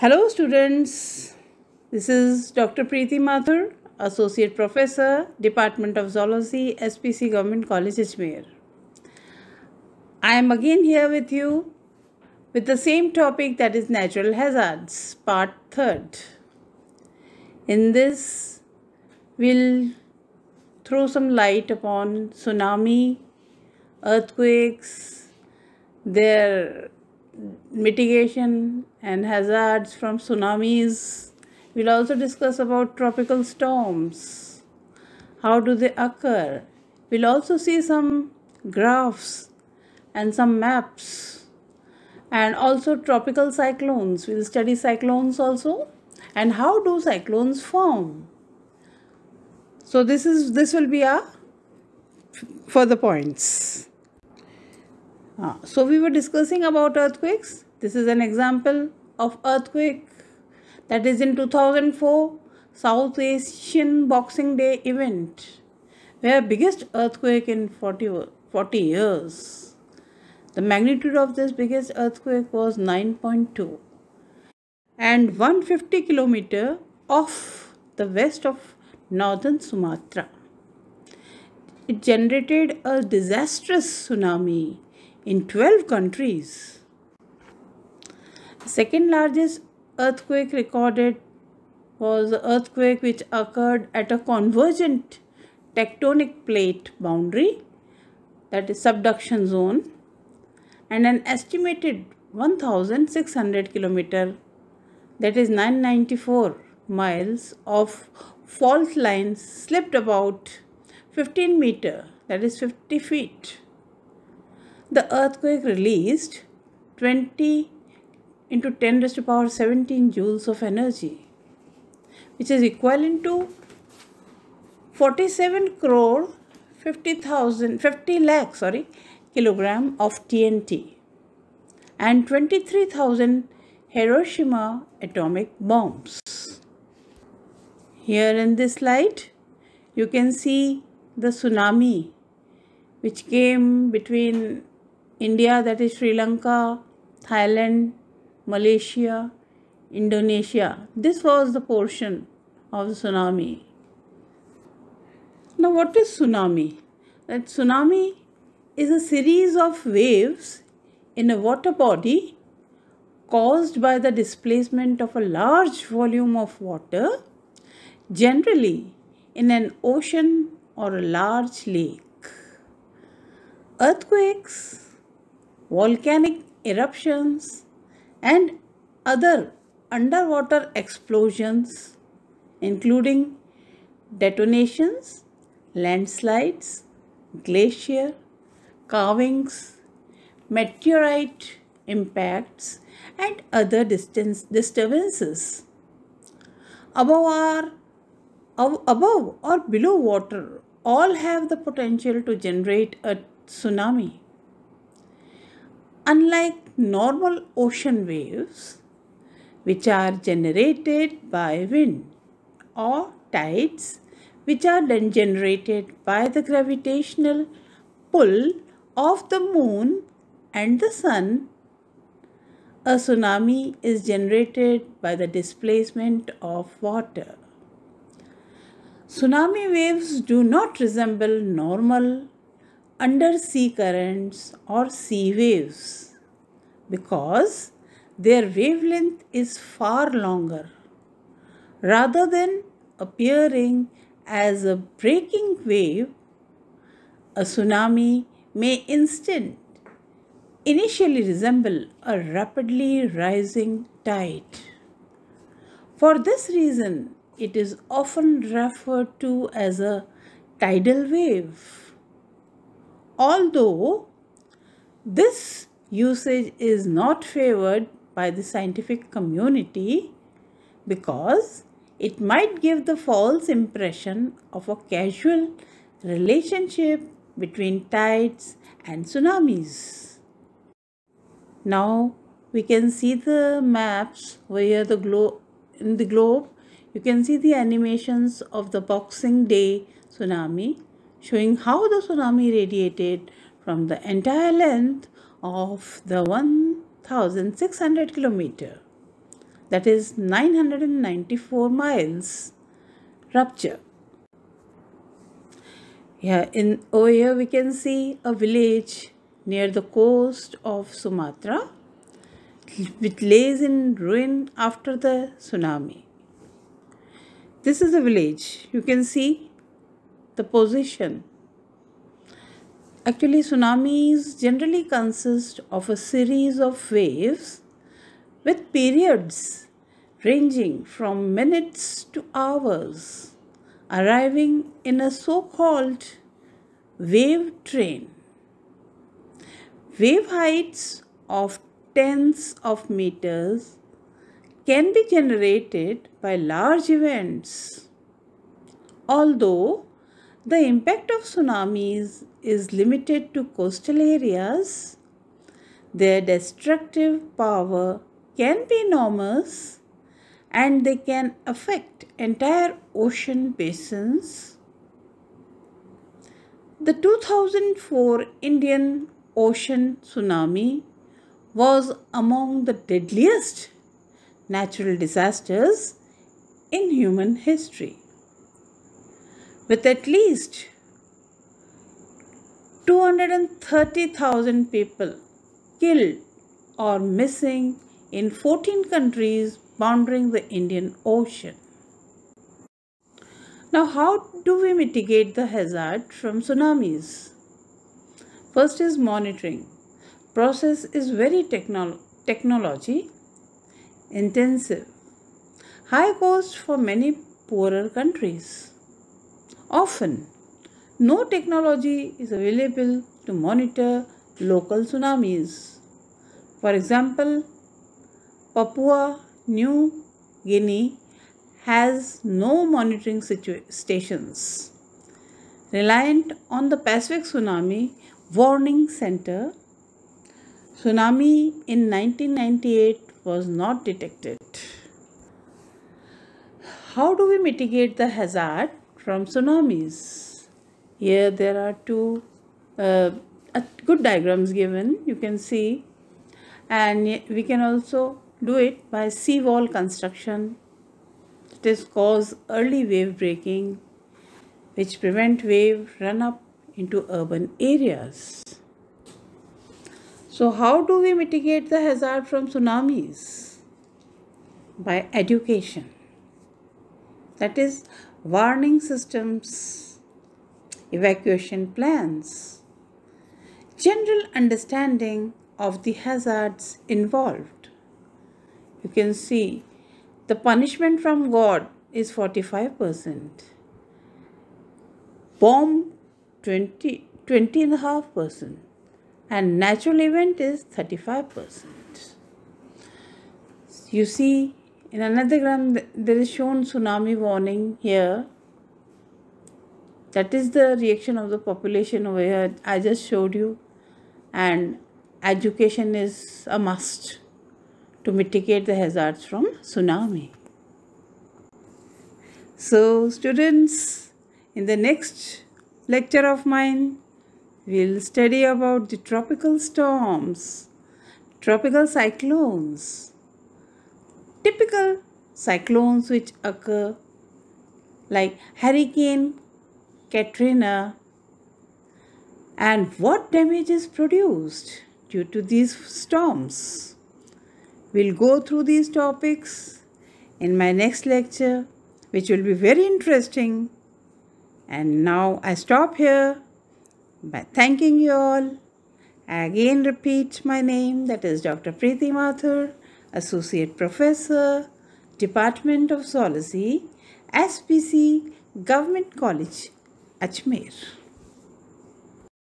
Hello students, this is Dr. Preeti Mathur, Associate Professor, Department of Zoology, SPC Government College, Ajmer. I am again here with you with the same topic that is natural hazards, part 3rd. In this, we'll throw some light upon tsunami, earthquakes, their mitigation and hazards from tsunamis. We'll also discuss about tropical storms. How do they occur? We'll also see some graphs and some maps and also tropical cyclones. We'll study cyclones also and how do cyclones form. So this is this will be our further points. Uh, so we were discussing about earthquakes. This is an example of earthquake that is in 2004 South Asian Boxing Day event where biggest earthquake in 40, 40 years. The magnitude of this biggest earthquake was 9.2 and 150 kilometer off the west of northern Sumatra. It generated a disastrous tsunami in 12 countries. Second largest earthquake recorded was the earthquake which occurred at a convergent tectonic plate boundary that is subduction zone and an estimated 1600 kilometer that is 994 miles of fault lines slipped about 15 meter that is 50 feet the earthquake released 20 into 10 raised to power 17 joules of energy, which is equivalent to 47 crore 50,000, 50 lakh, sorry, kilogram of TNT and 23,000 Hiroshima atomic bombs. Here in this slide, you can see the tsunami which came between India, that is Sri Lanka, Thailand, Malaysia, Indonesia. This was the portion of the tsunami. Now, what is tsunami? That tsunami is a series of waves in a water body caused by the displacement of a large volume of water, generally in an ocean or a large lake. Earthquakes volcanic eruptions, and other underwater explosions, including detonations, landslides, glacier carvings, meteorite impacts, and other distance disturbances. Above or, above or below water all have the potential to generate a tsunami. Unlike normal ocean waves, which are generated by wind or tides, which are then generated by the gravitational pull of the moon and the sun, a tsunami is generated by the displacement of water. Tsunami waves do not resemble normal undersea currents or sea waves because their wavelength is far longer. Rather than appearing as a breaking wave, a tsunami may instant initially resemble a rapidly rising tide. For this reason, it is often referred to as a tidal wave. Although this usage is not favored by the scientific community because it might give the false impression of a casual relationship between tides and tsunamis. Now we can see the maps where the globe in the globe you can see the animations of the Boxing Day tsunami showing how the tsunami radiated from the entire length of the 1600 kilometer that is 994 miles rupture. Yeah, in over here we can see a village near the coast of Sumatra which lays in ruin after the tsunami. This is the village. You can see the position. Actually, tsunamis generally consist of a series of waves with periods ranging from minutes to hours, arriving in a so called wave train. Wave heights of tens of meters can be generated by large events, although the impact of tsunamis is limited to coastal areas. Their destructive power can be enormous and they can affect entire ocean basins. The 2004 Indian Ocean tsunami was among the deadliest natural disasters in human history with at least 230,000 people killed or missing in 14 countries bordering the Indian Ocean. Now, how do we mitigate the hazard from tsunamis? First is monitoring. Process is very technolo technology intensive. High cost for many poorer countries. Often, no technology is available to monitor local tsunamis. For example, Papua New Guinea has no monitoring stations. Reliant on the Pacific Tsunami Warning Center, tsunami in 1998 was not detected. How do we mitigate the hazard from tsunamis. Here there are two uh, good diagrams given, you can see. And we can also do it by seawall construction. It is cause early wave breaking which prevent wave run up into urban areas. So how do we mitigate the hazard from tsunamis? By education. That is warning systems, evacuation plans, general understanding of the hazards involved. You can see the punishment from God is 45%, bomb 20, 20.5% and natural event is 35%. You see in another gram, there is shown tsunami warning here. That is the reaction of the population over here. I just showed you. And education is a must to mitigate the hazards from tsunami. So students, in the next lecture of mine, we'll study about the tropical storms, tropical cyclones Typical cyclones which occur like Hurricane Katrina and what damage is produced due to these storms. We'll go through these topics in my next lecture which will be very interesting. And now I stop here by thanking you all. I again repeat my name that is Dr. Preeti Mathur. Associate Professor, Department of Zoology, SPC, Government College, Ajmer.